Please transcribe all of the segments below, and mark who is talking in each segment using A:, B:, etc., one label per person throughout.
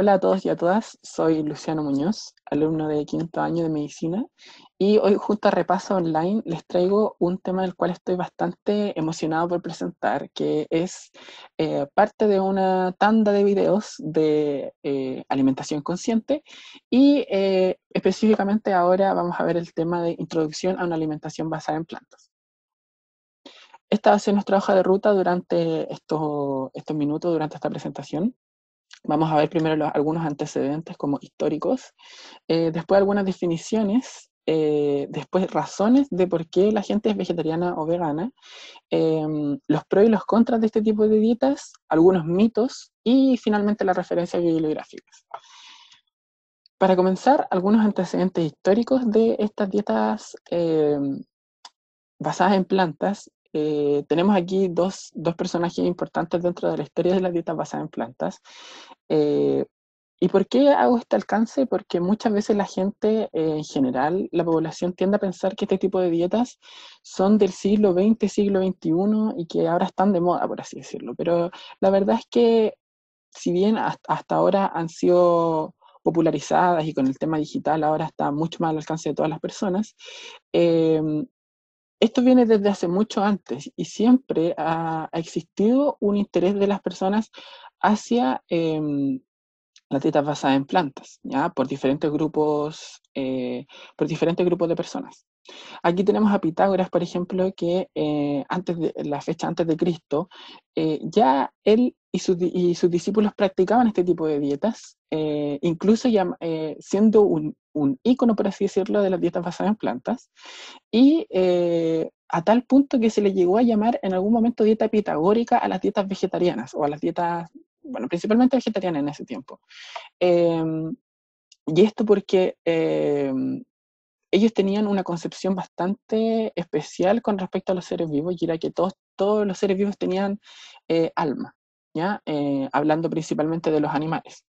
A: Hola a todos y a todas, soy Luciano Muñoz, alumno de quinto año de medicina, y hoy junto a Repaso Online les traigo un tema del cual estoy bastante emocionado por presentar, que es eh, parte de una tanda de videos de eh, alimentación consciente y eh, específicamente ahora vamos a ver el tema de introducción a una alimentación basada en plantas. Esta va a ser nuestra hoja de ruta durante estos, estos minutos, durante esta presentación. Vamos a ver primero algunos antecedentes como históricos, eh, después algunas definiciones, eh, después razones de por qué la gente es vegetariana o vegana, em, los pros y los contras de este tipo de dietas, algunos mitos y finalmente las referencias bibliográficas. Para comenzar, algunos antecedentes históricos de estas dietas em, basadas en plantas eh, tenemos aquí dos, dos, personajes importantes dentro de la historia de las dietas basadas en plantas. Eh, ¿Y por qué hago este alcance? Porque muchas veces la gente eh, en general, la población tiende a pensar que este tipo de dietas son del siglo XX, siglo XXI y que ahora están de moda, por así decirlo. Pero la verdad es que si bien hasta ahora han sido popularizadas y con el tema digital ahora está mucho más al alcance de todas las personas, esto viene desde hace mucho antes y siempre ha, existido un interés de las personas hacia em, las dietas basadas en plantas, ¿ya? Por diferentes grupos, eh, por diferentes grupos de personas. Aquí tenemos a Pitágoras, por ejemplo, que eh, antes de la fecha antes de Cristo, eh, ya él y sus, discípulos practicaban este tipo de dietas, incluso siendo un un ícono, por así decirlo, de las dietas basadas en plantas, y eh, a tal punto que se le llegó a llamar en algún momento dieta pitagórica a las dietas vegetarianas, o a las dietas, bueno, principalmente vegetarianas en ese tiempo. Em, y esto porque em, ellos tenían una concepción bastante especial con respecto a los seres vivos, y era que todos, todos los seres vivos tenían eh, alma. ¿Ya? Eh, hablando principalmente de los animales,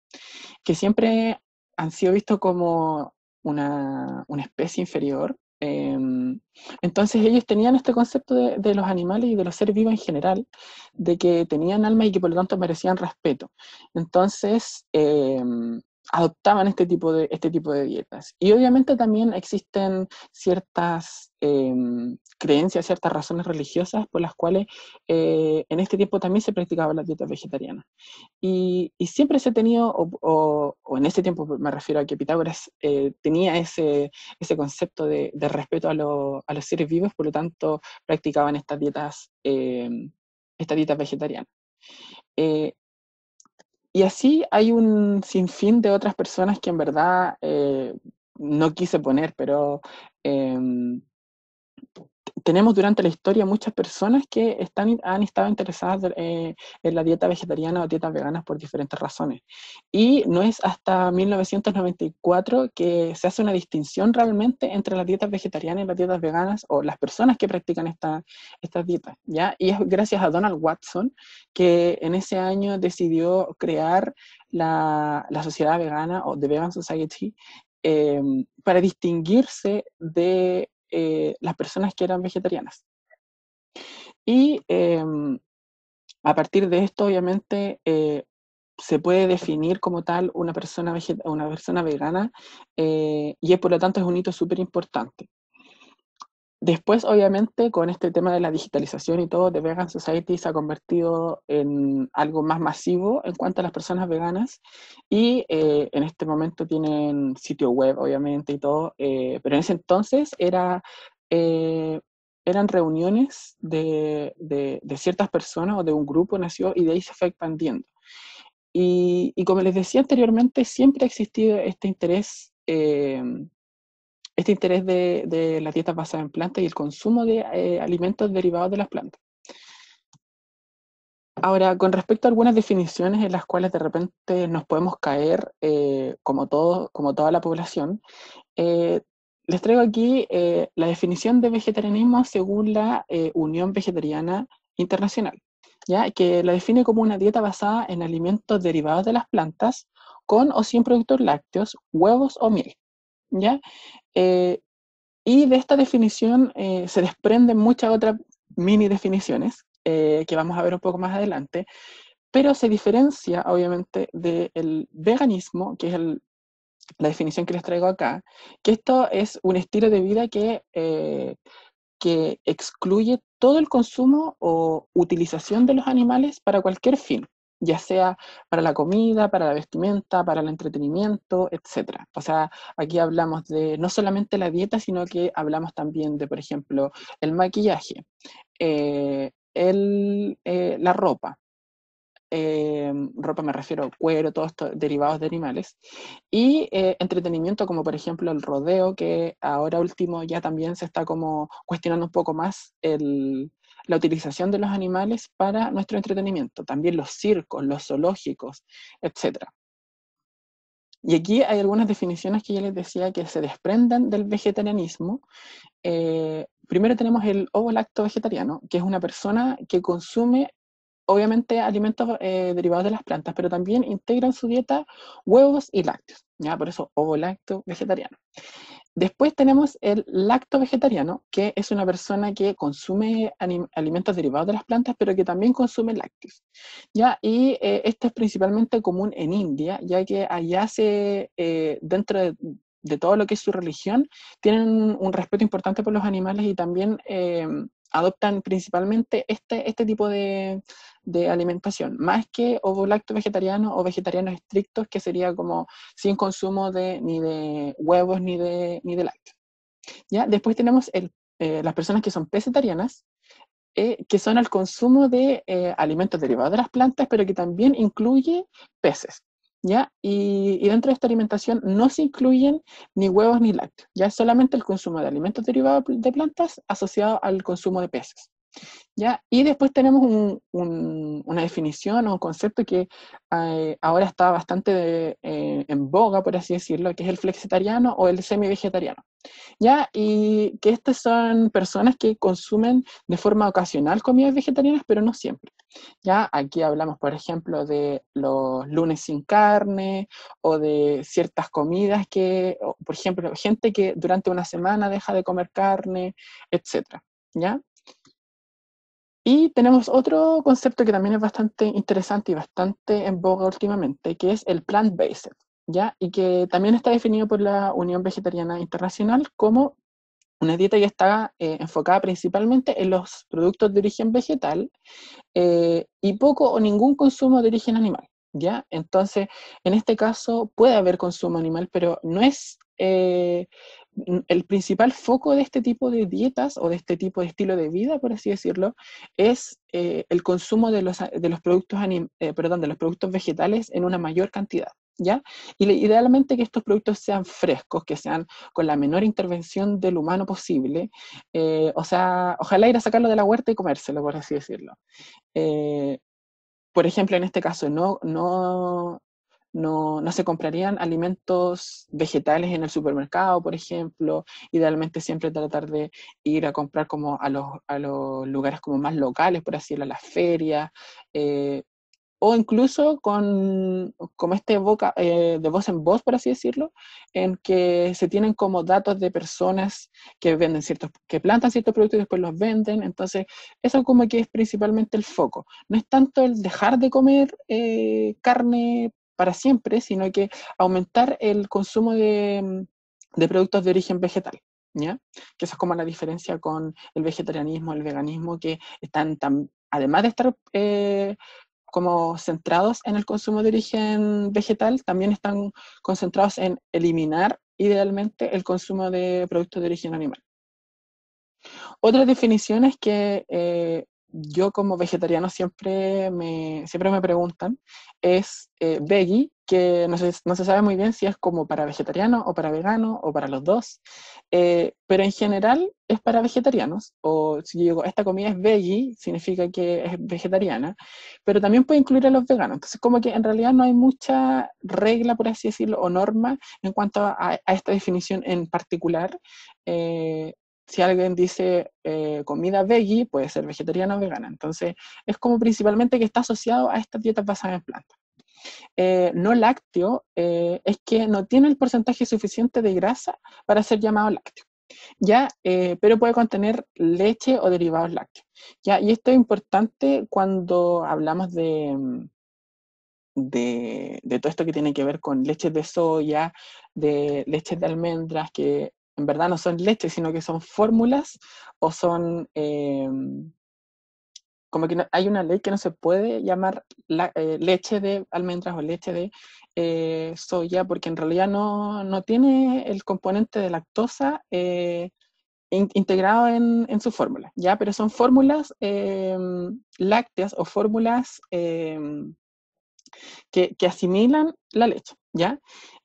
A: que siempre han sido vistos como una, una especie inferior. Em, entonces ellos tenían este concepto de, los animales y de los seres vivos en general, de que tenían alma y que por lo tanto merecían respeto. Entonces, em, adoptaban este tipo de, este tipo de dietas. Y obviamente también existen ciertas em, creencias, ciertas razones religiosas por las cuales eh, en este tiempo también se practicaba la dieta vegetariana. Y, siempre se ha tenido, o, en este tiempo me refiero a que Pitágoras eh, tenía ese, concepto de, respeto a, los seres vivos, por lo tanto practicaban estas dietas, em, esta dieta vegetariana. Eh, y así hay un sinfín de otras personas que en verdad eh, no quise poner, pero em, tenemos durante la historia muchas personas que están, han estado interesadas eh, en la dieta vegetariana o dietas veganas por diferentes razones. Y no es hasta 1994 que se hace una distinción realmente entre las dietas vegetarianas y las dietas veganas o las personas que practican estas dietas, dietas. Y es gracias a Donald Watson que en ese año decidió crear la, la sociedad vegana o The Vegan Society eh, para distinguirse de eh, las personas que eran vegetarianas. Y em, a partir de esto, obviamente, eh, se puede definir como tal una persona, una persona vegana eh, y es, por lo tanto es un hito súper importante. Después, obviamente, con este tema de la digitalización y todo, de Vegan Society se ha convertido en algo más masivo en cuanto a las personas veganas y eh, en este momento tienen sitio web, obviamente, y todo, eh, pero en ese entonces era, eh, eran reuniones de, ciertas personas o de un grupo nació y de ahí se fue expandiendo. Y, como les decía anteriormente, siempre ha existido este interés eh, este interés de, de las dietas basadas en plantas y el consumo de eh, alimentos derivados de las plantas. Ahora, con respecto a algunas definiciones en las cuales de repente nos podemos caer, eh, como, como toda la población, eh, les traigo aquí la definición de vegetarianismo según la Unión Vegetariana Internacional, ¿ya? que la define como una dieta basada en alimentos derivados de las plantas, con o sin productos lácteos, huevos o miel. ¿ya? Eh, y de esta definición eh, se desprenden muchas otras mini definiciones eh, que vamos a ver un poco más adelante, pero se diferencia obviamente del veganismo, que es la definición que les traigo acá, que esto es un estilo de vida que, que excluye todo el consumo o utilización de los animales para cualquier fin ya sea para la comida, para la vestimenta, para el entretenimiento, etc. O sea, aquí hablamos de no solamente la dieta, sino que hablamos también de, por ejemplo, el maquillaje, eh, el, eh, la ropa. Em, ropa me refiero cuero, todos estos derivados de animales, y eh, entretenimiento como por ejemplo el rodeo, que ahora último ya también se está como cuestionando un poco más el, la utilización de los animales para nuestro entretenimiento, también los circos, los zoológicos, etc. Y aquí hay algunas definiciones que ya les decía que se desprendan del vegetarianismo. Eh, primero tenemos el ovo-lacto vegetariano, que es una persona que consume obviamente alimentos eh, derivados de las plantas, pero también en su dieta huevos y lácteos, ¿ya? Por eso ovo lacto vegetariano. Después tenemos el lacto vegetariano, que es una persona que consume alimentos derivados de las plantas, pero que también consume lácteos. ¿ya? Y eh, esto es principalmente común en India, ya que allá se, eh, dentro de, todo lo que es su religión, tienen un respeto importante por los animales y también eh, adoptan principalmente este, este tipo de de alimentación, más que ovo-lacto vegetariano o vegetarianos estrictos, que sería como sin consumo de, ni de huevos ni de, ni de lácteos. ¿Ya? Después tenemos el, eh, las personas que son pescetarianas, eh, que son al consumo de eh, alimentos derivados de las plantas, pero que también incluye peces. ¿Ya? Y, y, dentro de esta alimentación no se incluyen ni huevos ni lácteos, ya solamente el consumo de alimentos derivados de plantas asociado al consumo de peces. ¿ya? Y después tenemos una definición o un concepto que eh, ahora está bastante eh, en boga, por así decirlo, que es el flexitariano o el semi-vegetariano. ¿ya? Y que estas son personas que consumen de forma ocasional comidas vegetarianas, pero no siempre. ¿ya? Aquí hablamos, por ejemplo, de los lunes sin carne o de ciertas comidas que, por ejemplo, gente que durante una semana deja de comer carne, etc. ¿ya? Y tenemos otro concepto que también es bastante interesante y bastante en boga últimamente, que es el plant-based, ¿ya? Y que también está definido por la Unión Vegetariana Internacional como una dieta que está eh, enfocada principalmente en los productos de origen vegetal eh, y poco o ningún consumo de origen animal, ¿ya? Entonces, en este caso puede haber consumo animal, pero no es eh, Mm, el principal foco de este tipo de dietas o de este tipo de estilo de vida, por así decirlo, es eh, el consumo de los, productos eh, de los productos vegetales en una mayor cantidad. ¿Ya? Y idealmente que estos productos sean frescos, que sean con la menor intervención del humano posible. Eh, o sea, ojalá ir a sacarlo de la huerta y comérselo, por así decirlo. por ejemplo, en este caso, no, no, no, se comprarían alimentos vegetales en el supermercado, por ejemplo. Idealmente siempre tratar de ir a comprar como a los, lugares como más locales, por así decirlo, a las ferias. Eh, o incluso con este boca, eh, de voz en voz, por así decirlo, en que se tienen como datos de personas que venden ciertos, que plantan ciertos productos y después los venden. Entonces, eso como que es principalmente el foco. No es tanto el dejar de comer eh, carne para siempre, sino que aumentar el consumo de, productos de origen vegetal. ¿Ya? Que esa es como la diferencia con el vegetarianismo, el veganismo, que están tan, además de estar eh, como centrados en el consumo de origen vegetal, también están concentrados en eliminar idealmente el consumo de productos de origen animal. Otra definición es que eh, yo como vegetariano siempre me, siempre me preguntan es eh, veggie, que no se, sabe muy bien si es como para vegetariano o para vegano o para los dos, eh, pero en general es para vegetarianos, o si yo digo esta comida es veggie, significa que es vegetariana, pero también puede incluir a los veganos. Entonces como que en realidad no hay mucha regla, por así decirlo, o norma en cuanto a, esta definición en particular. Eh, si alguien dice eh, comida veggie, puede ser vegetariana o vegana. Entonces, es como principalmente que está asociado a estas dietas basadas en plantas. Eh, no lácteo eh, es que no tiene el porcentaje suficiente de grasa para ser llamado lácteo. ¿ya? pero puede contener leche o derivados lácteos. ¿ya? Y esto es importante cuando hablamos de, de, de, todo esto que tiene que ver con leches de soya, de leches de almendras, que en verdad no son leche, sino que son fórmulas o son... Eh, como que hay una ley que no se puede llamar la, eh, leche de almendras o leche de eh, soya, porque en realidad no, no, tiene el componente de lactosa integrado en, su fórmula, ¿ya? Pero son fórmulas lácteas o fórmulas que, que, asimilan la leche, ¿ya?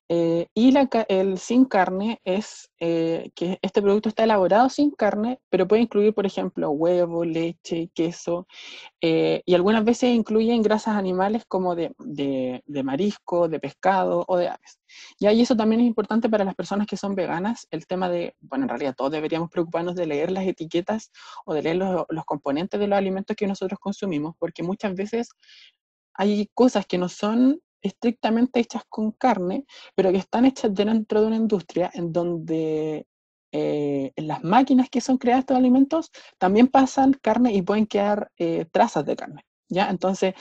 A: Eh, y el sin carne es eh, que este producto está elaborado sin carne, pero puede incluir, por ejemplo, huevo, leche, queso, eh, y algunas veces incluyen grasas animales como de, marisco, de pescado o de aves. Y ahí eso también es importante para las personas que son veganas, el tema de, bueno, en realidad todos deberíamos preocuparnos de leer las etiquetas o de leer los componentes de los alimentos que nosotros consumimos, porque muchas veces hay cosas que no son estrictamente hechas con carne, pero que están hechas dentro de una industria en donde eh, las máquinas que son creadas estos alimentos también pasan carne y pueden quedar eh, trazas de carne. ¿ya? Entonces,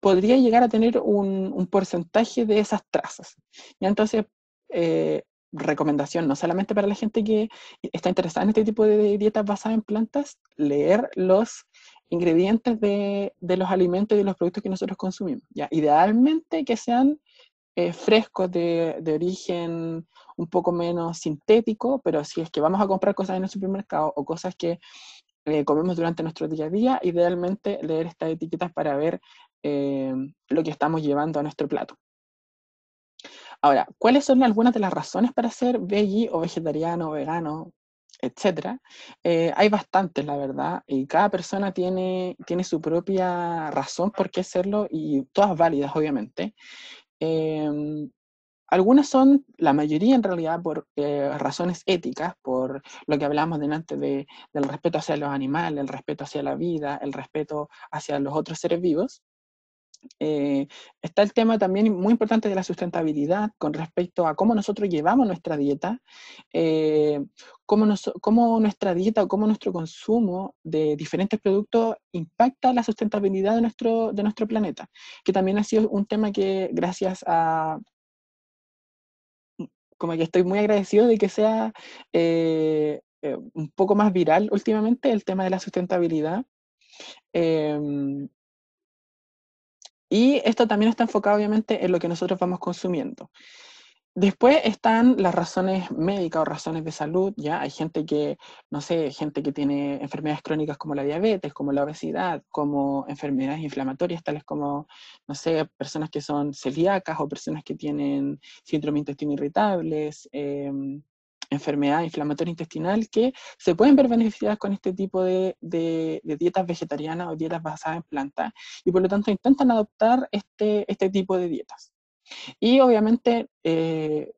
A: podría llegar a tener un, porcentaje de esas trazas. ¿ya? Entonces, eh, recomendación, no solamente para la gente que está interesada en este tipo de dietas basadas en plantas, leer los ingredientes de, los alimentos y de los productos que nosotros consumimos. ¿ya? Idealmente que sean eh, frescos de, origen un poco menos sintético, pero si es que vamos a comprar cosas en el supermercado o cosas que eh, comemos durante nuestro día a día, idealmente leer estas etiquetas para ver eh, lo que estamos llevando a nuestro plato. Ahora, ¿cuáles son algunas de las razones para ser veggie o vegetariano o vegano, etcétera. Eh, hay bastantes, la verdad, y cada persona tiene, su propia razón por qué hacerlo y todas válidas, obviamente. Em, algunas son, la mayoría en realidad, por eh, razones éticas, por lo que hablamos delante del respeto hacia los animales, el respeto hacia la vida, el respeto hacia los otros seres vivos eh, está el tema también muy importante de la sustentabilidad con respecto a cómo nosotros llevamos nuestra dieta, eh, cómo, nuestra dieta o cómo nuestro consumo de diferentes productos impacta la sustentabilidad de nuestro, de nuestro planeta, que también ha sido un tema que gracias a... Como que estoy muy agradecido de que sea eh, eh, un poco más viral últimamente el tema de la sustentabilidad. Eh, y esto también está enfocado obviamente en lo que nosotros vamos consumiendo. Después están las razones médicas o razones de salud, ¿ya? Hay gente que, no sé, gente que tiene enfermedades crónicas como la diabetes, como la obesidad, como enfermedades inflamatorias, tales como, no sé, personas que son celíacas o personas que tienen síndrome de intestino irritable, eh, enfermedad inflamatoria intestinal que se pueden ver beneficiadas con este tipo de, dietas vegetarianas o dietas basadas en plantas y por lo tanto intentan adoptar este, este tipo de dietas. Y obviamente, eh,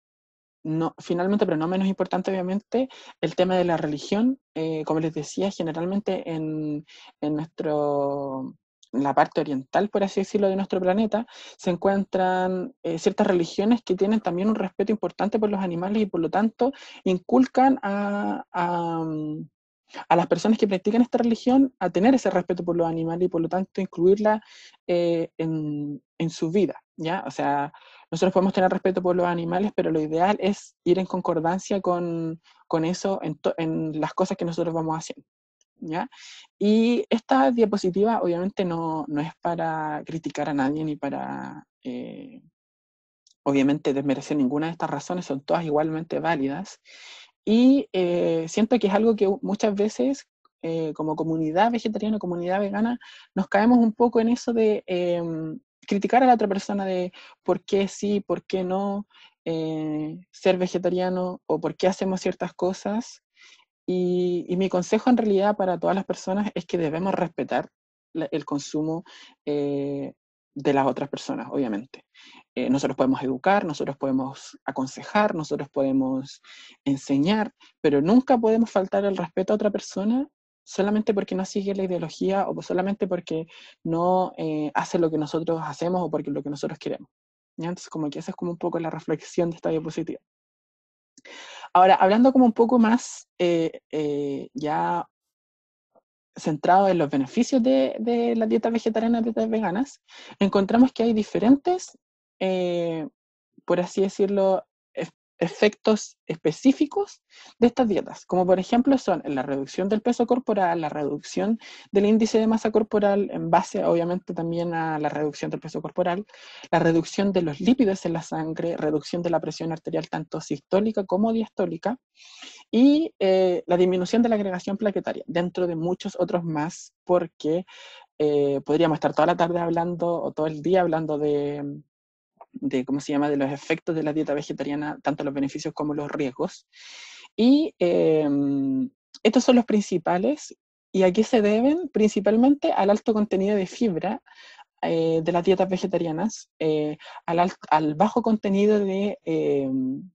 A: no, finalmente, pero no menos importante, obviamente, el tema de la religión, eh, como les decía, generalmente en nuestro en la parte oriental, por así decirlo, de nuestro planeta, se encuentran eh, ciertas religiones que tienen también un respeto importante por los animales y por lo tanto inculcan mm, a, las personas que practican esta religión a tener ese respeto por los animales y por lo tanto incluirla eh, en, su vida, ¿ya? O sea, nosotros podemos tener respeto por los animales, pero lo ideal es ir en concordancia con, eso en, en las cosas que nosotros vamos haciendo. ¿ya? Y esta diapositiva obviamente no, no, es para criticar a nadie ni para, eh, obviamente, desmerecer ninguna de estas razones, son todas igualmente válidas. Y eh, siento que es algo que muchas veces eh, como comunidad vegetariana, comunidad vegana, nos caemos un poco en eso de em, criticar a la otra persona de por qué sí, por qué no ser vegetariano o por qué hacemos ciertas cosas. Y, y, mi consejo en realidad para todas las personas es que debemos respetar el consumo eh, de las otras personas, obviamente. Eh, nosotros podemos educar, nosotros podemos aconsejar, nosotros podemos enseñar, pero nunca podemos faltar el respeto a otra persona solamente porque no sigue la ideología o solamente porque no eh, hace lo que nosotros hacemos o porque lo que nosotros queremos. ¿ya? Entonces, como que esa es como un poco la reflexión de esta diapositiva. Ahora, hablando como un poco más eh, eh, ya centrado en los beneficios de, de las dietas vegetarianas, dietas veganas, encontramos que hay diferentes, eh, por así decirlo, efectos específicos de estas dietas, como por ejemplo son la reducción del peso corporal, la reducción del índice de masa corporal en base obviamente también a la reducción del peso corporal, la reducción de los lípidos en la sangre, reducción de la presión arterial tanto sistólica como diastólica y eh, la disminución de la agregación plaquetaria, dentro de muchos otros más, porque eh, podríamos estar toda la tarde hablando o todo el día hablando de de, ¿cómo se llama?, de los efectos de la dieta vegetariana, tanto los beneficios como los riesgos. Y em, estos son los principales, y aquí se deben principalmente al alto contenido de fibra eh, de las dietas vegetarianas, eh, al, bajo contenido de, em,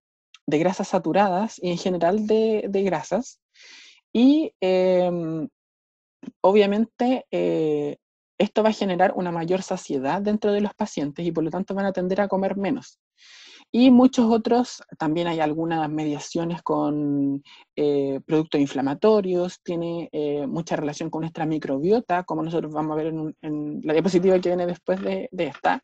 A: de, grasas saturadas y en general de, de grasas, y em, obviamente eh, esto va a generar una mayor saciedad dentro de los pacientes y por lo tanto van a tender a comer menos. Y muchos otros, también hay algunas mediaciones con eh, productos inflamatorios, tiene eh, mucha relación con nuestra microbiota, como nosotros vamos a ver en, la diapositiva que viene después de, esta.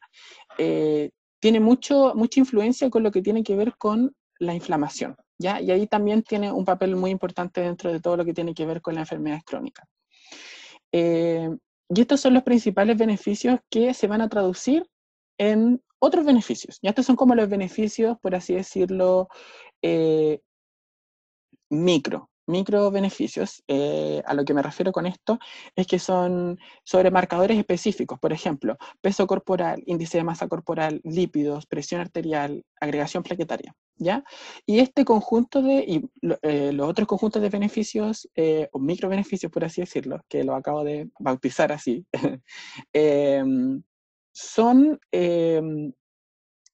A: Eh, tiene mucho, mucha influencia con lo que tiene que ver con la inflamación, ¿ya? Y ahí también tiene un papel muy importante dentro de todo lo que tiene que ver con las enfermedades crónicas. Y estos son los principales beneficios que se van a traducir en otros beneficios. Y estos son como los beneficios, por así decirlo, eh, micro microbeneficios eh, a lo que me refiero con esto es que son sobre marcadores específicos, por ejemplo, peso corporal, índice de masa corporal, lípidos, presión arterial, agregación plaquetaria. ¿Ya? Y este conjunto de, y eh, los otros conjuntos de beneficios, eh, o microbeneficios por así decirlo, que lo acabo de bautizar así, son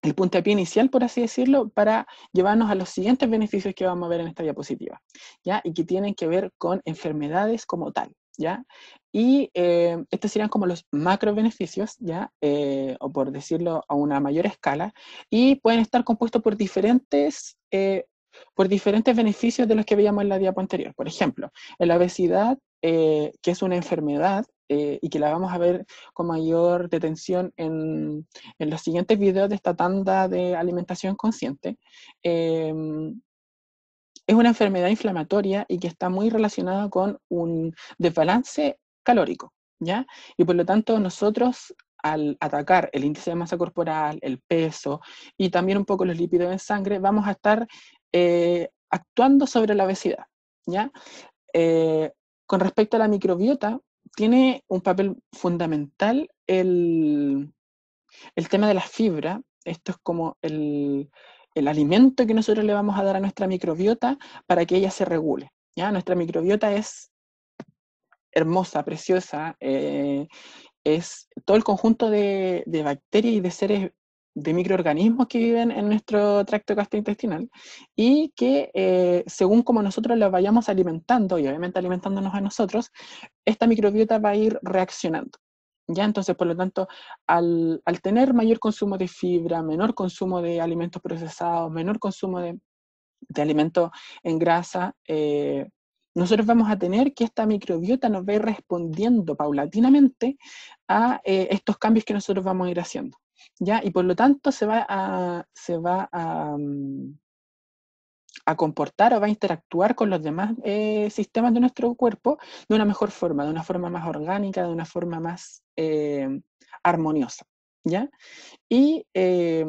A: el puntapié inicial, por así decirlo, para llevarnos a los siguientes beneficios que vamos a ver en esta diapositiva, ¿ya? Y que tienen que ver con enfermedades como tal, ¿ya? Y eh, estos serían como los macro beneficios, ¿ya? Eh, o por decirlo a una mayor escala, y pueden estar compuestos por diferentes... Eh, por diferentes beneficios de los que veíamos en la diapositiva anterior. Por ejemplo, en la obesidad, que es una enfermedad, eh, y que la vamos a ver con mayor detención en, en los siguientes videos de esta tanda de alimentación consciente, em, es una enfermedad inflamatoria y que está muy relacionada con un desbalance calórico, ¿ya? Y por lo tanto nosotros al atacar el índice de masa corporal, el peso y también un poco los lípidos en sangre, vamos a estar eh, actuando sobre la obesidad, ¿ya? Eh, con respecto a la microbiota, tiene un papel fundamental el, tema de la fibra. Esto es como el, alimento que nosotros le vamos a dar a nuestra microbiota para que ella se regule. ¿ya? Nuestra microbiota es hermosa, preciosa, eh, es todo el conjunto de, de, bacterias y de seres de microorganismos que viven en nuestro tracto gastrointestinal y que eh, según como nosotros los vayamos alimentando, y obviamente alimentándonos a nosotros, esta microbiota va a ir reaccionando. ¿Ya? Entonces, por lo tanto, al, tener mayor consumo de fibra, menor consumo de alimentos procesados, menor consumo de, alimentos en grasa, eh, nosotros vamos a tener que esta microbiota nos va respondiendo paulatinamente a eh, estos cambios que nosotros vamos a ir haciendo. ¿ya? Y por lo tanto se va a, se va a, mm, a comportar o va a interactuar con los demás eh, sistemas de nuestro cuerpo de una mejor forma, de una forma más orgánica, de una forma más eh, armoniosa, ¿ya? Y eh,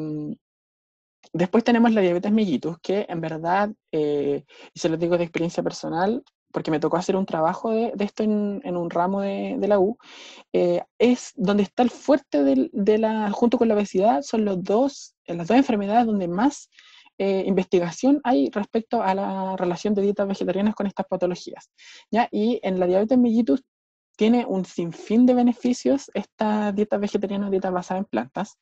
A: después tenemos la diabetes mellitus, que en verdad, y se lo digo de experiencia personal, porque me tocó hacer un trabajo de, esto en, un ramo de, la U, eh, es donde está el fuerte de, la, junto con la obesidad, son los dos, eh, las dos enfermedades donde más eh, investigación hay respecto a la relación de dietas vegetarianas con estas patologías. ¿ya? Y en la diabetes mellitus tiene un sinfín de beneficios estas dieta vegetariana, dieta basada en plantas,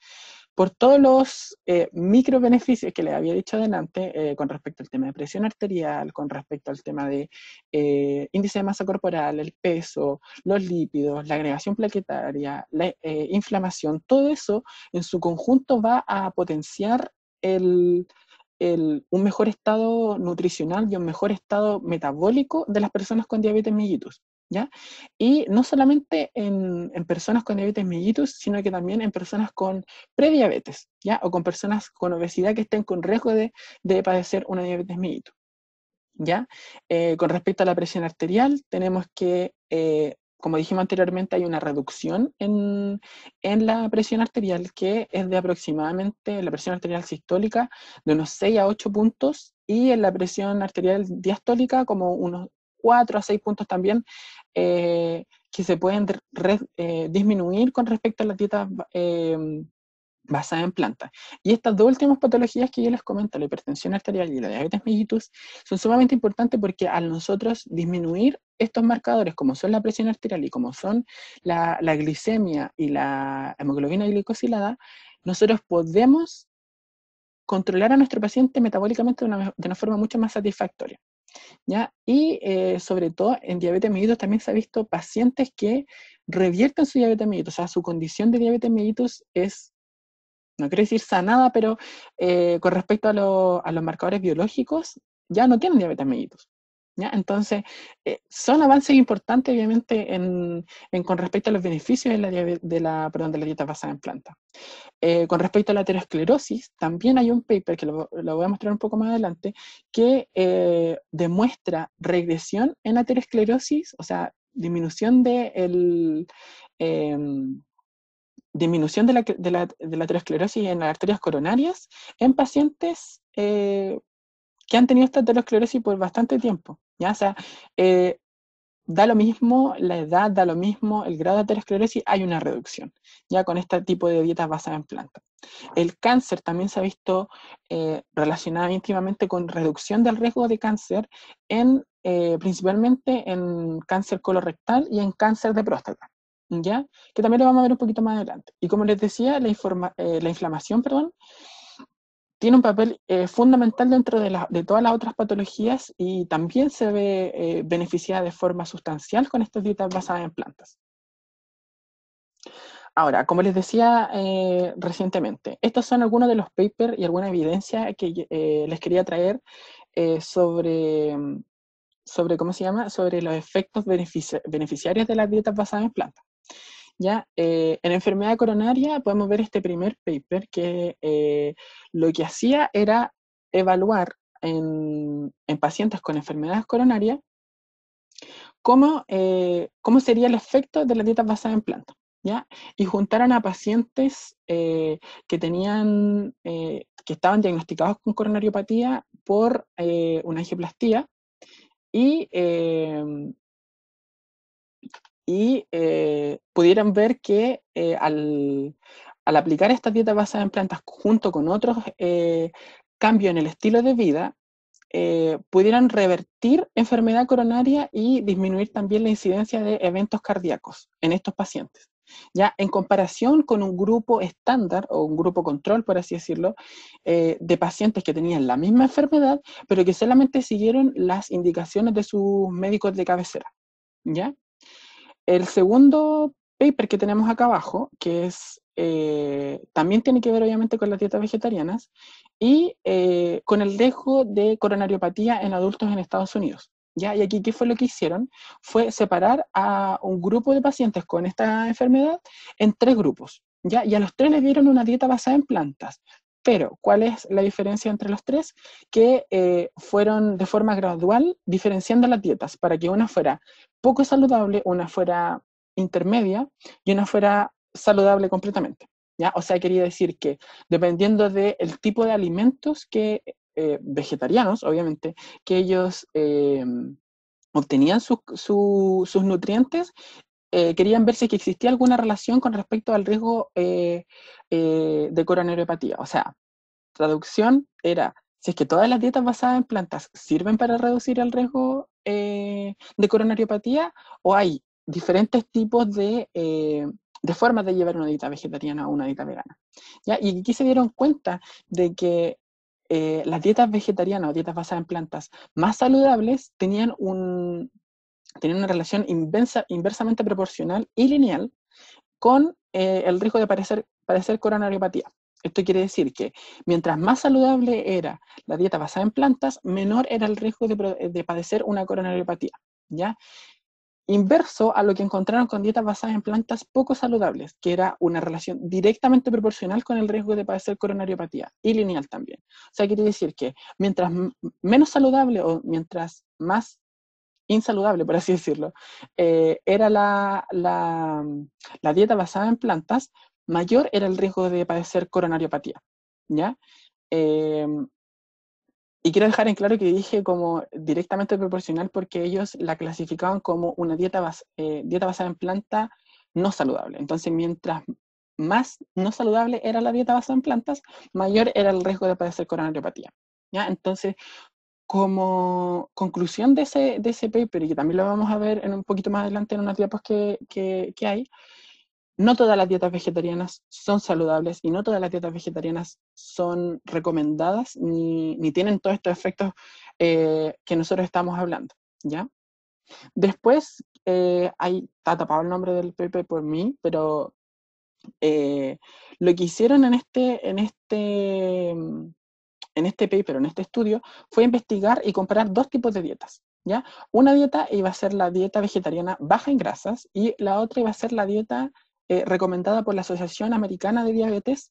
A: por todos los microbeneficios eh, micro que les había dicho adelante eh, con respecto al tema de presión arterial, con respecto al tema de eh, índice de masa corporal, el peso, los lípidos, la agregación plaquetaria, la inflamación, todo eso en su conjunto va a potenciar un mejor estado nutricional y un mejor estado metabólico de las personas con diabetes mellitus. Y no solamente en, personas con diabetes mellitus, sino que también en personas con prediabetes, ¿ya? O con personas con obesidad que estén con riesgo de, padecer una diabetes mellitus, ¿ya? Eh, con respecto a la presión arterial, tenemos que, eh, como dijimos anteriormente, hay una reducción en, en, la presión arterial que es de aproximadamente, la presión arterial sistólica, de unos 6 a 8 puntos y en la presión arterial diastólica como unos cuatro a seis puntos también eh, que se pueden eh, disminuir con respecto a las dietas eh, basada en plantas. Y estas dos últimas patologías que yo les comento, la hipertensión arterial y la diabetes mellitus, son sumamente importantes porque al nosotros disminuir estos marcadores, como son la presión arterial y como son la, glicemia y la hemoglobina glicosilada, nosotros podemos controlar a nuestro paciente metabólicamente de una, forma mucho más satisfactoria. ¿ya? Y eh, sobre todo en diabetes mellitus también se ha visto pacientes que revierten su diabetes mellitus, o sea, su condición de diabetes mellitus es, no quiero decir sanada, pero eh, con respecto a, a, los marcadores biológicos, ya no tienen diabetes mellitus. Entonces, eh, son avances importantes, obviamente, con respecto a los beneficios de la, dieta basada en planta. Eh, con respecto a la aterosclerosis, también hay un paper que lo, voy a mostrar un poco más adelante, que eh, demuestra regresión en la aterosclerosis, o sea, disminución de el, em, disminución de la, de, de la aterosclerosis en las arterias coronarias en pacientes que han tenido esta aterosclerosis por bastante tiempo. ¿ya? O sea, eh, da lo mismo la edad, da lo mismo el grado de aterosclerosis, hay una reducción, ya con este tipo de dietas basadas en plantas. El cáncer también se ha visto eh, relacionado íntimamente con reducción del riesgo de cáncer, en, eh, principalmente en cáncer colorectal y en cáncer de próstata, ¿ya? que también lo vamos a ver un poquito más adelante. Y como les decía, la, la inflamación perdón, tiene un papel eh, fundamental dentro de, todas las otras patologías y también se ve eh, beneficiada de forma sustancial con estas dietas basadas en plantas. Ahora, como les decía eh, recientemente, estos son algunos de los papers y alguna evidencia que les quería traer sobre, sobre, ¿cómo se llama?, sobre los efectos beneficiarios de las dietas basadas en plantas. ¿ya? Eh, en enfermedad coronaria podemos ver este primer paper que eh, lo que hacía era evaluar en, pacientes con enfermedades coronarias eh, cómo, sería el efecto de las dietas basada en plantas. ¿Ya? Y juntaron a pacientes que tenían, que estaban diagnosticados con coronariopatía por una angioplastía y y eh, pudieran ver que eh, al, aplicar esta dieta basada en plantas junto con otros eh, cambios en el estilo de vida, pudieran revertir enfermedad coronaria y disminuir también la incidencia de eventos cardíacos en estos pacientes. Ya en comparación con un grupo estándar o un grupo control, por así decirlo, de pacientes que tenían la misma enfermedad, pero que solamente siguieron las indicaciones de sus médicos de cabecera. ¿Ya? El segundo paper que tenemos acá abajo, que es eh, también tiene que ver obviamente con las dietas vegetarianas y eh, con el dejo de coronariopatía en adultos en Estados Unidos. ¿Ya? Y aquí, ¿qué fue lo que hicieron? Fue separar a un grupo de pacientes con esta enfermedad en tres grupos. ¿ya? Y a los tres les dieron una dieta basada en plantas. Pero, ¿cuál es la diferencia entre los tres? Que eh, fueron de forma gradual diferenciando las dietas para que una fuera poco saludable, una fuera intermedia y una fuera saludable completamente. ¿ya? O sea, quería decir que dependiendo del tipo de alimentos que, eh, vegetarianos, obviamente, que ellos em, obtenían sus nutrientes, eh, querían ver si existía alguna relación con respecto al riesgo eh, de coronariopatía. O sea, traducción era, si es que todas las dietas basadas en plantas sirven para reducir el riesgo eh, de coronariopatía o hay diferentes tipos de, eh, de, formas de llevar una dieta vegetariana o una dieta vegana. ¿ya? Y aquí se dieron cuenta de que eh, las dietas vegetarianas o dietas basadas en plantas más saludables tenían, un, una relación inversamente proporcional y lineal con el riesgo de aparecer padecer coronariopatía. Esto quiere decir que mientras más saludable era la dieta basada en plantas, menor era el riesgo de, padecer una coronariopatía. ¿ya? Inverso a lo que encontraron con dietas basadas en plantas poco saludables, que era una relación directamente proporcional con el riesgo de padecer coronariopatía y lineal también. O sea, quiere decir que mientras menos saludable o mientras más insaludable, por así decirlo, eh, era la dieta basada en plantas, mayor era el riesgo de padecer coronariopatía. ¿ya? Em, y quiero dejar en claro que dije como directamente proporcional porque ellos la clasificaban como una dieta, eh, basada en planta no saludable. Entonces, mientras más no saludable era la dieta basada en plantas, mayor era el riesgo de padecer coronariopatía. ¿ya? Entonces, como conclusión de ese, de ese paper, y que también lo vamos a ver en un poquito más adelante en unas diapos que, que hay, no todas las dietas vegetarianas son saludables y no todas las dietas vegetarianas son recomendadas ni, ni tienen todos estos efectos eh, que nosotros estamos hablando, ¿ya? Después, eh, hay, está tapado el nombre del PP por mí, pero eh, lo que hicieron en este, en este, en este paper, en este estudio, fue investigar y comparar dos tipos de dietas. ¿ya? Una dieta iba a ser la dieta vegetariana baja en grasas y la otra iba a ser la dieta eh, recomendada por la Asociación Americana de Diabetes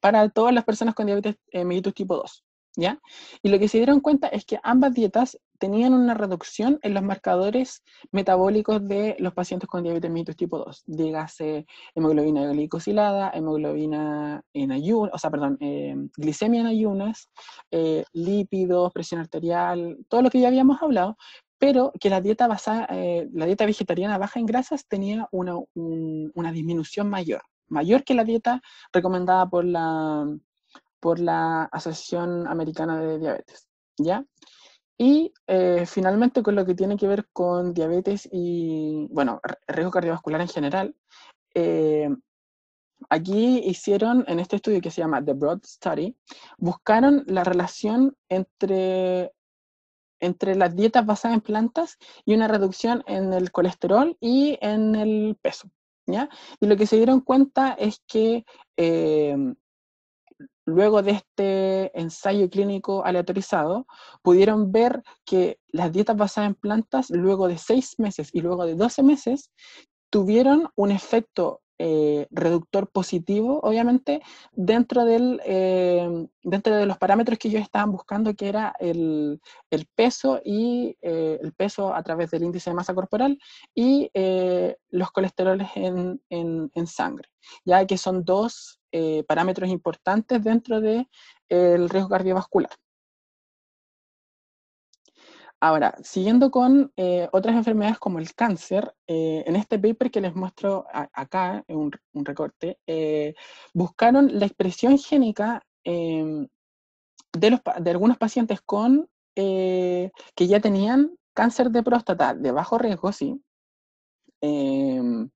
A: para todas las personas con diabetes eh, mellitus tipo 2. ¿ya? Y lo que se dieron cuenta es que ambas dietas tenían una reducción en los marcadores metabólicos de los pacientes con diabetes mellitus tipo 2. Dígase hemoglobina glicosilada, hemoglobina en ayunas, o sea, perdón, em, glicemia en ayunas, eh, lípidos, presión arterial, todo lo que ya habíamos hablado, pero que la dieta, basada, eh, la dieta vegetariana baja en grasas tenía una, disminución mayor, mayor que la dieta recomendada por la, por la Asociación Americana de Diabetes. ¿ya? Y eh, finalmente con lo que tiene que ver con diabetes y, bueno, riesgo cardiovascular en general, eh, aquí hicieron, en este estudio que se llama The Broad Study, buscaron la relación entre entre las dietas basadas en plantas y una reducción en el colesterol y en el peso. ¿ya? Y lo que se dieron cuenta es que em, luego de este ensayo clínico aleatorizado, pudieron ver que las dietas basadas en plantas, luego de seis meses y luego de 12 meses, tuvieron un efecto eh, reductor positivo, obviamente, dentro, del, eh, dentro de los parámetros que ellos estaban buscando, que era el, peso y eh, el peso a través del índice de masa corporal y los colesteroles en, sangre, ya que son dos parámetros importantes dentro del riesgo cardiovascular. Ahora, siguiendo con eh, otras enfermedades como el cáncer, eh, en este paper que les muestro acá, un, un recorte, eh, buscaron la expresión génica em, de, algunos pacientes con, que ya tenían cáncer de próstata de bajo riesgo, sí, em,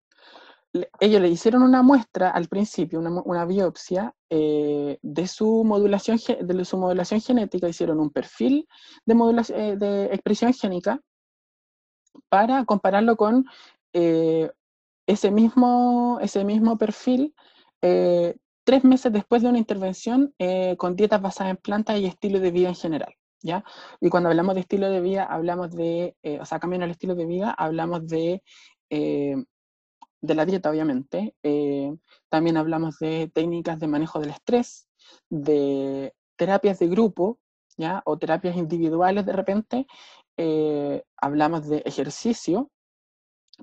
A: ellos le hicieron una muestra al principio, una, biopsia eh, de, su modulación, de su modulación genética, hicieron un perfil de, modulación, eh, de expresión génica para compararlo con eh, ese, mismo, ese mismo perfil tres meses después de una intervención con dietas basadas en plantas y estilo de vida en general. ¿Ya? Y cuando hablamos de estilo de vida, hablamos de, o sea, cambiando el estilo de vida, hablamos de de la dieta, obviamente. Eh, también hablamos de técnicas de manejo del estrés, de terapias de grupo, ¿ya? O terapias individuales de repente. Eh, hablamos de ejercicio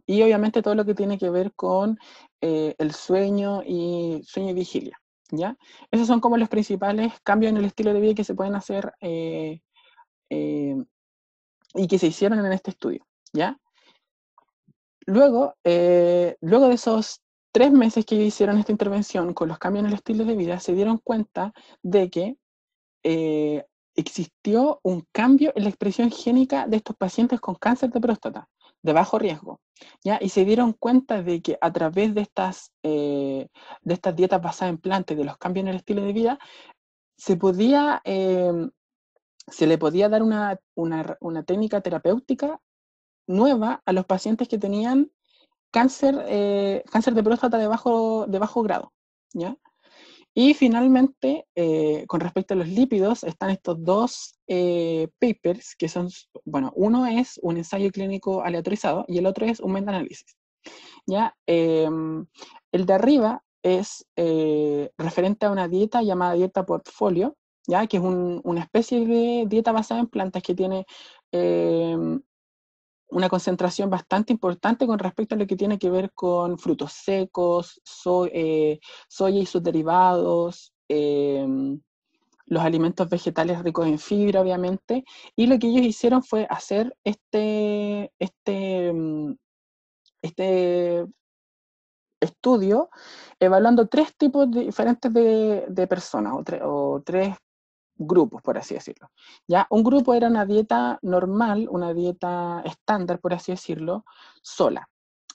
A: y obviamente todo lo que tiene que ver con eh, el sueño y sueño y vigilia, ¿ya? Esos son como los principales cambios en el estilo de vida que se pueden hacer y que se hicieron en este estudio, ¿ya? Luego, eh, luego de esos tres meses que hicieron esta intervención con los cambios en el estilo de vida, se dieron cuenta de que eh, existió un cambio en la expresión génica de estos pacientes con cáncer de próstata, de bajo riesgo, Y se dieron cuenta de que a través de estas, eh, de estas dietas basadas en plantas, de los cambios en el estilo de vida, se podía, em, le podía dar una técnica terapéutica nueva a los pacientes que tenían cáncer, eh, cáncer de próstata de bajo, de bajo grado. ¿ya? Y finalmente, eh, con respecto a los lípidos, están estos dos eh, papers que son, bueno, uno es un ensayo clínico aleatorizado y el otro es un meta-análisis, ¿ya? Em, el de arriba es referente a una dieta llamada dieta portfolio, ¿ya? que es una especie de dieta basada en plantas que tiene em, una concentración bastante importante con respecto a lo que tiene que ver con frutos secos, eh, soya y sus derivados, em, los alimentos vegetales ricos en fibra, obviamente, y lo que ellos hicieron fue hacer este, este, em, este estudio evaluando tres tipos diferentes de, personas o tres grupos, por así decirlo. ¿ya? Un grupo era una dieta normal, una dieta estándar, por así decirlo, sola.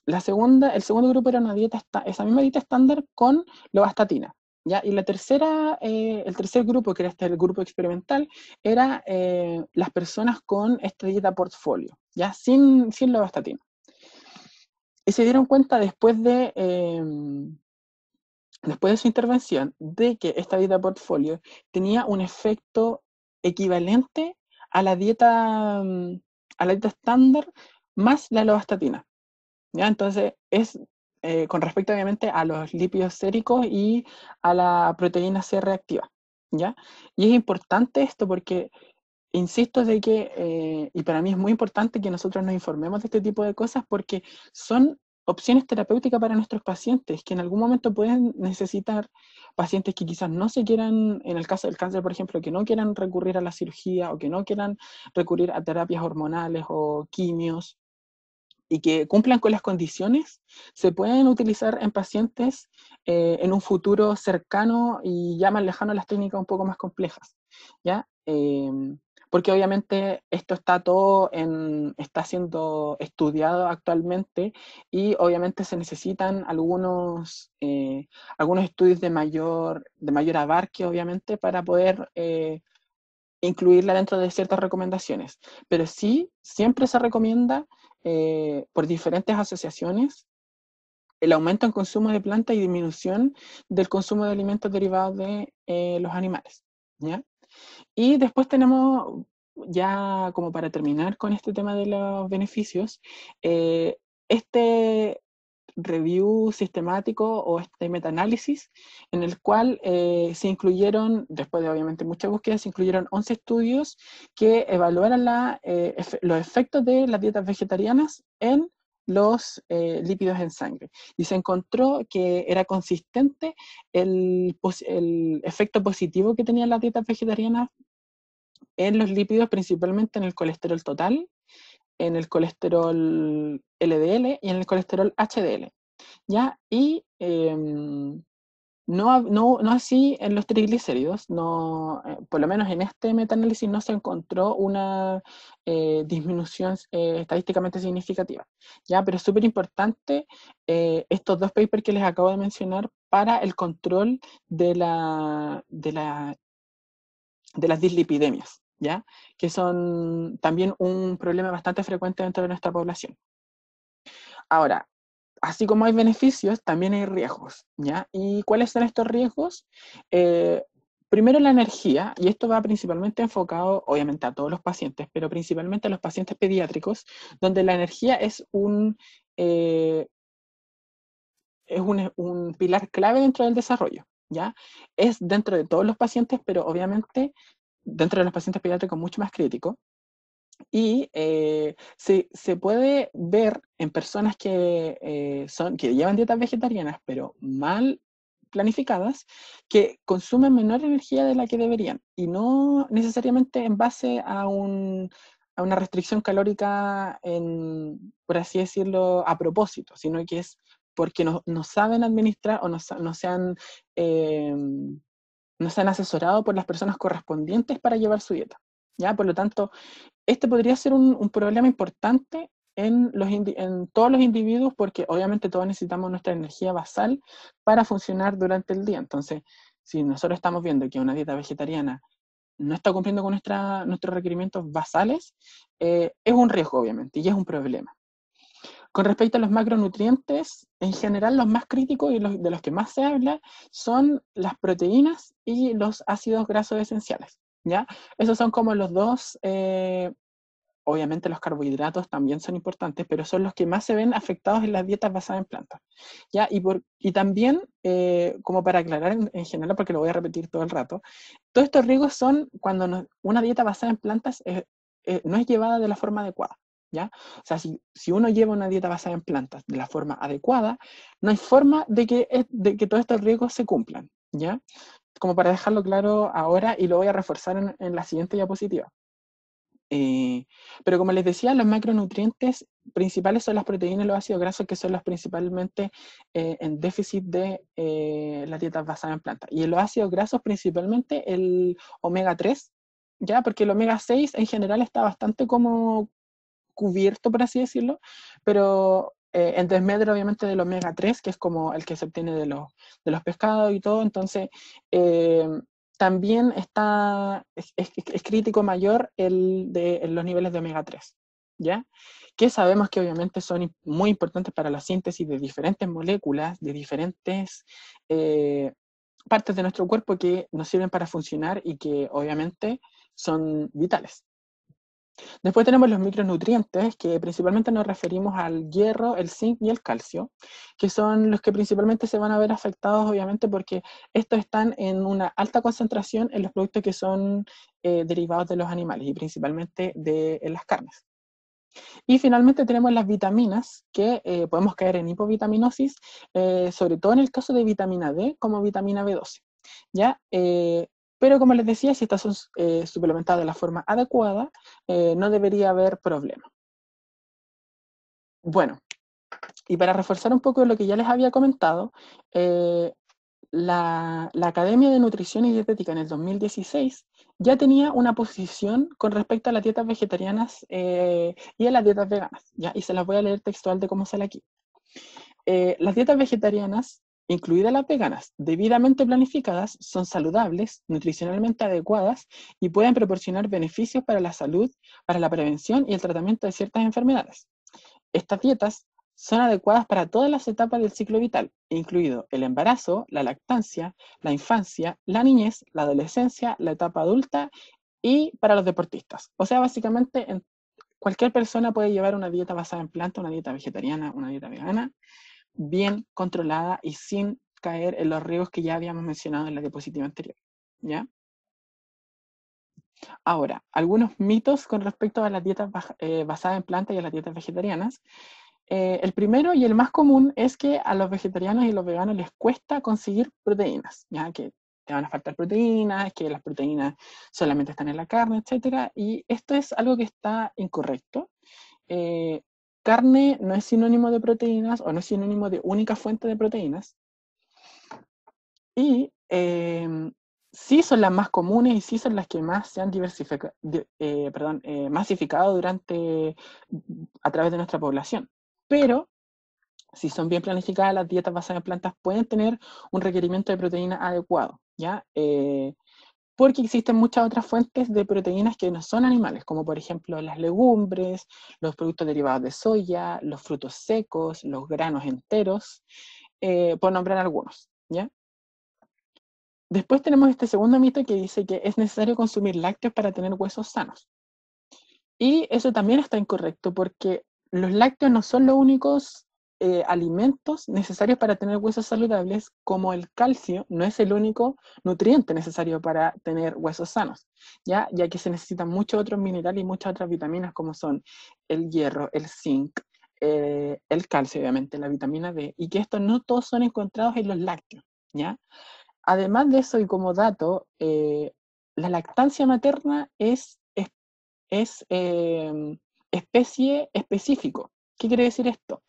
A: La segunda, el segundo grupo era una dieta, esa misma dieta estándar con lovastatina. ¿ya? Y la tercera, eh, el tercer grupo, que era este, el grupo experimental, era eh, las personas con esta dieta portfolio, ¿ya? Sin, sin lovastatina. Y se dieron cuenta después de... Em, después de su intervención de que esta dieta portfolio tenía un efecto equivalente a la dieta, mm, a la dieta estándar más la lobastatina. ¿ya? Entonces, es eh, con respecto obviamente a los lípidos séricos y a la proteína C reactiva. ¿ya? Y es importante esto porque insisto de que, eh, y para mí es muy importante que nosotros nos informemos de este tipo de cosas porque son opciones terapéuticas para nuestros pacientes, que en algún momento pueden necesitar pacientes que quizás no se quieran, en el caso del cáncer, por ejemplo, que no quieran recurrir a la cirugía o que no quieran recurrir a terapias hormonales o quimios y que cumplan con las condiciones, se pueden utilizar en pacientes eh, en un futuro cercano y ya más lejano las técnicas un poco más complejas. ¿ya? Em, porque obviamente esto está todo en, está siendo estudiado actualmente y obviamente se necesitan algunos, eh, algunos estudios de mayor, de mayor abarque, obviamente, para poder eh, incluirla dentro de ciertas recomendaciones. Pero sí, siempre se recomienda eh, por diferentes asociaciones el aumento en consumo de plantas y disminución del consumo de alimentos derivados de los animales. ¿ya? Y después tenemos, ya como para terminar con este tema de los beneficios, eh, este review sistemático o este metaanálisis en el cual eh, se incluyeron, después de obviamente muchas búsquedas, se incluyeron 11 estudios que evaluaron eh, los efectos de las dietas vegetarianas en los eh, lípidos en sangre y se encontró que era consistente el, efecto positivo que tenían las dietas vegetarianas en los lípidos, principalmente en el colesterol total, en el colesterol LDL y en el colesterol HDL. ¿ya? Y em, no, así en los triglicéridos, no, eh, por lo menos en este meta-análisis no se encontró una eh, disminución eh, estadísticamente significativa. ¿ya? Pero es súper importante estos dos papers que les acabo de mencionar para el control de, la, de, la, de las dislipidemias, ¿ya? que son también un problema bastante frecuente dentro de nuestra población. Ahora, así como hay beneficios, también hay riesgos, ¿ya? ¿Y cuáles son estos riesgos? Eh, primero la energía, y esto va principalmente enfocado, obviamente, a todos los pacientes, pero principalmente a los pacientes pediátricos, donde la energía es un, eh, es un pilar clave dentro del desarrollo, ¿ya? Es dentro de todos los pacientes, pero obviamente dentro de los pacientes pediátricos mucho más crítico y eh, se, puede ver en personas que, eh, que llevan dietas vegetarianas, pero mal planificadas, que consumen menor energía de la que deberían, y no necesariamente en base a, una restricción calórica, por así decirlo, a propósito, sino que es porque no, saben administrar o no, no em, no se han asesorado por las personas correspondientes para llevar su dieta. Por lo tanto, este podría ser un, problema importante en, todos los individuos porque obviamente todos necesitamos nuestra energía basal para funcionar durante el día. Entonces, si nosotros estamos viendo que una dieta vegetariana no está cumpliendo con nuestros requerimientos basales, eh, es un riesgo obviamente y es un problema. Con respecto a los macronutrientes, en general los más críticos y de los que más se habla son las proteínas y los ácidos grasos esenciales. ¿ya? Esos son como los dos, eh, obviamente los carbohidratos también son importantes, pero son los que más se ven afectados en las dietas basadas en plantas, ¿ya? Y, también, eh, como para aclarar en, general, porque lo voy a repetir todo el rato, todos estos riesgos son cuando una dieta basada en plantas eh, no es llevada de la forma adecuada. ¿Ya? O sea, si, si, uno lleva una dieta basada en plantas de la forma adecuada, no hay forma de que, de que todos estos riesgos se cumplan, ¿ya? como para dejarlo claro ahora y lo voy a reforzar en, la siguiente diapositiva. Eh, pero como les decía, los macronutrientes principales son las proteínas y los ácidos grasos, que son los principalmente eh, en déficit de eh, las dietas basadas en plantas. Y en los ácidos grasos principalmente el omega 3, ya porque el omega 6 en general está bastante como cubierto, por así decirlo, pero eh, en desmedro obviamente del omega 3, que es como el que se obtiene de los, de los pescados y todo, entonces eh, también está, es, crítico mayor el de los niveles de omega 3, ¿ya? Que sabemos que obviamente son muy importantes para la síntesis de diferentes moléculas, de diferentes eh, partes de nuestro cuerpo que nos sirven para funcionar y que obviamente son vitales. Después tenemos los micronutrientes, que principalmente nos referimos al hierro, el zinc y el calcio, que son los que principalmente se van a ver afectados, obviamente, porque estos están en una alta concentración en los productos que son eh, derivados de los animales y principalmente de las carnes. Y finalmente tenemos las vitaminas, que eh, podemos caer en hipovitaminosis, eh, sobre todo en el caso de vitamina D como vitamina B12. ¿ya? Pero como les decía, si estas son eh, suplementadas de la forma adecuada, eh, no debería haber problema. Bueno, y para reforzar un poco lo que ya les había comentado, eh, la, Academia de Nutrición y Dietética en el 2016 ya tenía una posición con respecto a las dietas vegetarianas y a las dietas veganas, ¿ya? y se las voy a leer textual de cómo sale aquí. las dietas vegetarianas incluidas las veganas, debidamente planificadas, son saludables, nutricionalmente adecuadas y pueden proporcionar beneficios para la salud, para la prevención y el tratamiento de ciertas enfermedades. Estas dietas son adecuadas para todas las etapas del ciclo vital, incluido el embarazo, la lactancia, la infancia, la niñez, la adolescencia, la etapa adulta y para los deportistas. O sea, básicamente cualquier persona puede llevar una dieta basada en planta, una dieta vegetariana, una dieta vegana bien controlada y sin caer en los riesgos que ya habíamos mencionado en la diapositiva anterior. ¿Ya? Ahora, algunos mitos con respecto a las dietas eh, basadas en plantas y a las dietas vegetarianas. Eh, el primero y el más común es que a los vegetarianos y los veganos les cuesta conseguir proteínas, ya que te van a faltar proteínas, que las proteínas solamente están en la carne, etc. Y esto es algo que está incorrecto. Eh, carne no es sinónimo de proteínas o no es sinónimo de única fuente de proteínas. Y em, sí son las más comunes y sí son las que más se han diversificado, eh, perdón, eh, masificado durante, a través de nuestra población. Pero si son bien planificadas, las dietas basadas en plantas pueden tener un requerimiento de proteína adecuado. ¿ya? Eh, porque existen muchas otras fuentes de proteínas que no son animales, como por ejemplo las legumbres, los productos derivados de soya, los frutos secos, los granos enteros, eh, por nombrar algunos. ¿ya? Después tenemos este segundo mito que dice que es necesario consumir lácteos para tener huesos sanos. Y eso también está incorrecto porque los lácteos no son los únicos eh, alimentos necesarios para tener huesos saludables, como el calcio, no es el único nutriente necesario para tener huesos sanos, ¿ya? ya que se necesitan muchos otros minerales y muchas otras vitaminas, como son el hierro, el zinc, eh, el calcio, obviamente, la vitamina D, y que estos no todos son encontrados en los lácteos. ¿ya? Además de eso, y como dato, eh, la lactancia materna es, es em, especie específico. ¿Qué quiere decir esto?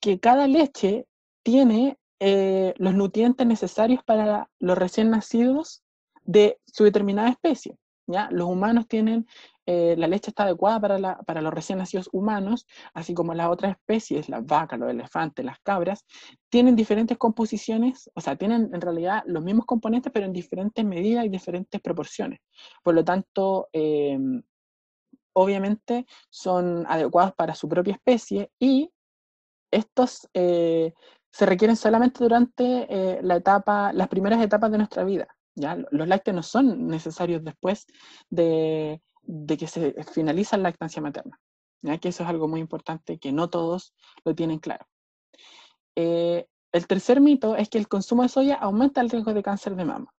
A: que cada leche tiene eh, los nutrientes necesarios para los recién nacidos de su determinada especie. ¿ya? Los humanos tienen, eh, la leche está adecuada para, para, los recién nacidos humanos, así como las otras especies, las vacas, los elefantes, las cabras, tienen diferentes composiciones, o sea, tienen en realidad los mismos componentes, pero en diferentes medidas y diferentes proporciones. Por lo tanto, em, obviamente son adecuados para su propia especie y estos eh, se requieren solamente durante eh, la etapa, las primeras etapas de nuestra vida. ¿ya? Los lácteos no son necesarios después de, que se finaliza la lactancia materna. ¿ya? Que eso es algo muy importante que no todos lo tienen claro. Eh, el tercer mito es que el consumo de soya aumenta el riesgo de cáncer de mama.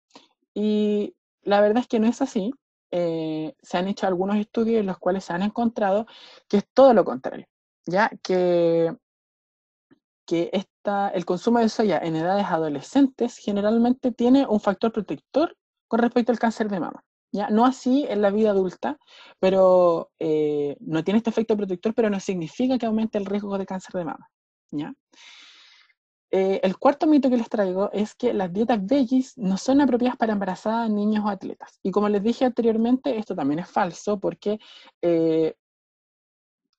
A: Y la verdad es que no es así. se han hecho algunos estudios en los cuales se han encontrado que es todo lo contrario, ya que que el consumo de soya en edades adolescentes generalmente tiene un factor protector con respecto al cáncer de mama. ¿ya? No así en la vida adulta, pero eh, no tiene este efecto protector, pero no significa que aumente el riesgo de cáncer de mama. ¿ya? Eh, el cuarto mito que les traigo es que las dietas veggies no son apropiadas para embarazadas, niños o atletas. Y como les dije anteriormente, esto también es falso porque eh,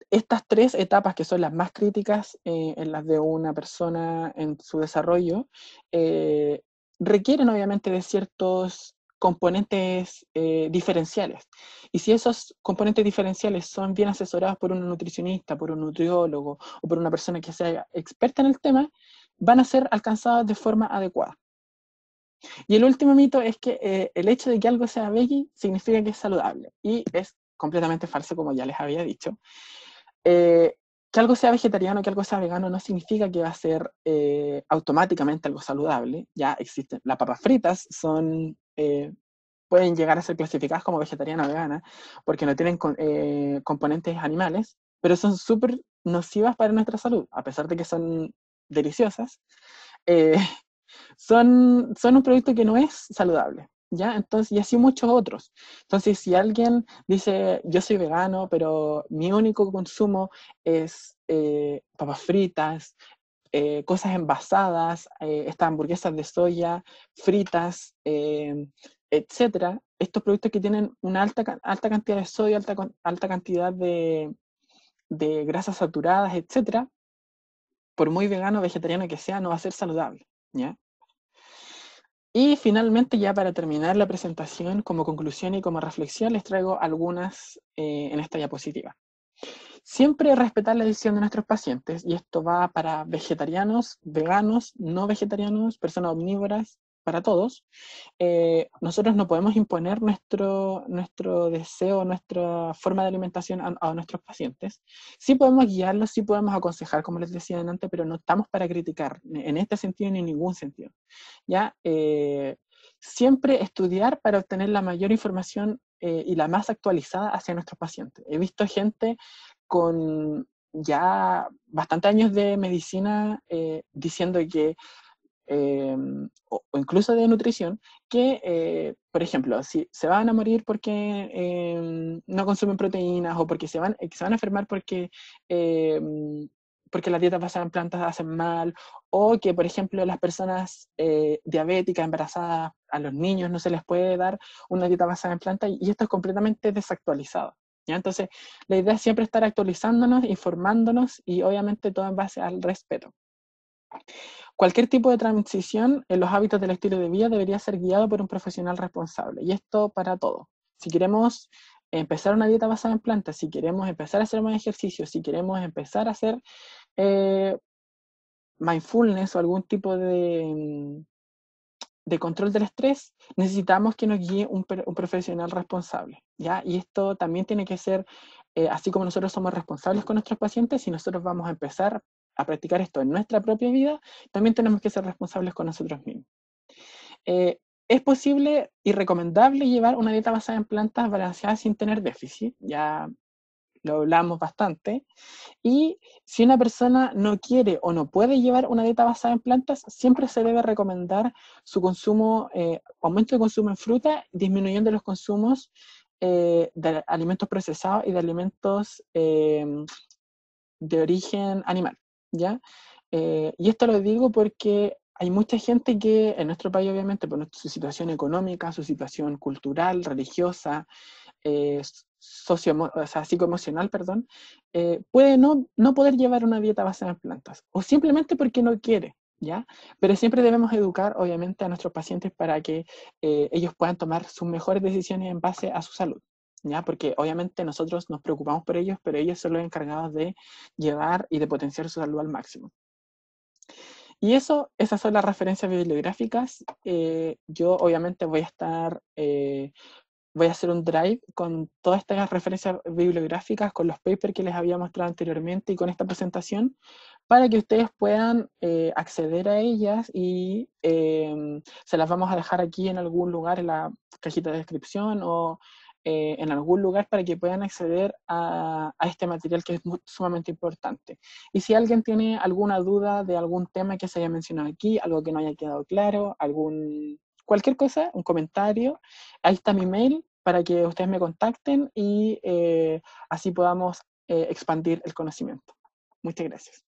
A: estas tres etapas que son las más críticas eh, en las de una persona en su desarrollo eh, requieren obviamente de ciertos componentes eh, diferenciales. Y si esos componentes diferenciales son bien asesorados por un nutricionista, por un nutriólogo o por una persona que sea experta en el tema, van a ser alcanzados de forma adecuada. Y el último mito es que el hecho de que algo sea veggie significa que es saludable. Y es completamente falso, como ya les había dicho. Eh, que algo sea vegetariano, que algo sea vegano, no significa que va a ser eh, automáticamente algo saludable. Ya existen, las papas fritas son, eh, pueden llegar a ser clasificadas como vegetariana o vegana, porque no tienen componentes animales, pero son súper nocivas para nuestra salud, a pesar de que son deliciosas. son un producto que no es saludable. ¿ya? Entonces, y así muchos otros. Entonces, si alguien dice, yo soy vegano, pero mi único consumo es eh, papas fritas, eh, cosas envasadas, eh, estas hamburguesas de soya, fritas, etcétera, estos productos que tienen una alta, alta cantidad de sodio, alta, alta cantidad de, grasas saturadas, etcétera, por muy vegano o vegetariano que sea, no va a ser saludable, ¿ya? Y finalmente, ya para terminar la presentación, como conclusión y como reflexión, les traigo algunas eh, en esta diapositiva. Siempre respetar la decisión de nuestros pacientes, y esto va para vegetarianos, veganos, no vegetarianos, personas omnívoras, para todos, eh, nosotros no podemos imponer nuestro, nuestro deseo, nuestra forma de alimentación a, nuestros pacientes. Sí podemos guiarlos, sí podemos aconsejar, como les decía antes, pero no estamos para criticar en este sentido ni en ningún sentido. ¿ya? Eh, siempre estudiar para obtener la mayor información eh, y la más actualizada hacia nuestros pacientes. He visto gente con ya bastantes años de medicina diciendo que Em, o, incluso de nutrición, que, eh, por ejemplo, si se van a morir porque em, no consumen proteínas o porque se van, eh, se van a enfermar porque, em, porque las dietas basadas en plantas hacen mal, o que, por ejemplo, las personas eh, diabéticas, embarazadas, a los niños no se les puede dar una dieta basada en plantas, y esto es completamente desactualizado. Entonces, la idea es siempre estar actualizándonos, informándonos y obviamente todo en base al respeto. Cualquier tipo de transición en los hábitos del estilo de vida debería ser guiado por un profesional responsable, y esto para todo. Si queremos empezar una dieta basada en plantas, si queremos empezar a hacer más ejercicio, si queremos empezar a hacer eh, mindfulness o algún tipo de, mm, de control del estrés, necesitamos que nos guíe un, profesional responsable. ¿ya? Y esto también tiene que ser, eh, así como nosotros somos responsables con nuestros pacientes, si nosotros vamos a empezar a practicar esto en nuestra propia vida, también tenemos que ser responsables con nosotros mismos. Eh, es posible y recomendable llevar una dieta basada en plantas balanceadas sin tener déficit, ya lo hablamos bastante, y si una persona no quiere o no puede llevar una dieta basada en plantas, siempre se debe recomendar su consumo, eh, aumento de consumo en fruta, disminuyendo los consumos eh, de alimentos procesados y de alimentos de origen animal. ¿ya? Eh, y esto lo digo porque hay mucha gente que en nuestro país, obviamente, por su situación económica, su situación cultural, religiosa, eh, psicoemocional, perdón, eh, puede no, poder llevar una dieta basada en plantas, o simplemente porque no quiere, ¿ya? Pero siempre debemos educar, obviamente, a nuestros pacientes para que ellos puedan tomar sus mejores decisiones en base a su salud, porque obviamente nosotros nos preocupamos por ellos, pero ellos son los encargados de llevar y de potenciar su salud al máximo. Y eso, esas son las referencias bibliográficas. Eh, yo obviamente voy a estar, eh, voy a hacer un drive con todas estas referencias bibliográficas, con los papers que les había mostrado anteriormente y con esta presentación, para que ustedes puedan eh, acceder a ellas y em, se las vamos a dejar aquí en algún lugar en la cajita de descripción o eh, en algún lugar para que puedan acceder a, este material que es sumamente importante. Y si alguien tiene alguna duda de algún tema que se haya mencionado aquí, algo que no haya quedado claro, algún, cualquier cosa, un comentario, ahí está mi mail para que ustedes me contacten y eh, así podamos eh, expandir el conocimiento. Muchas gracias.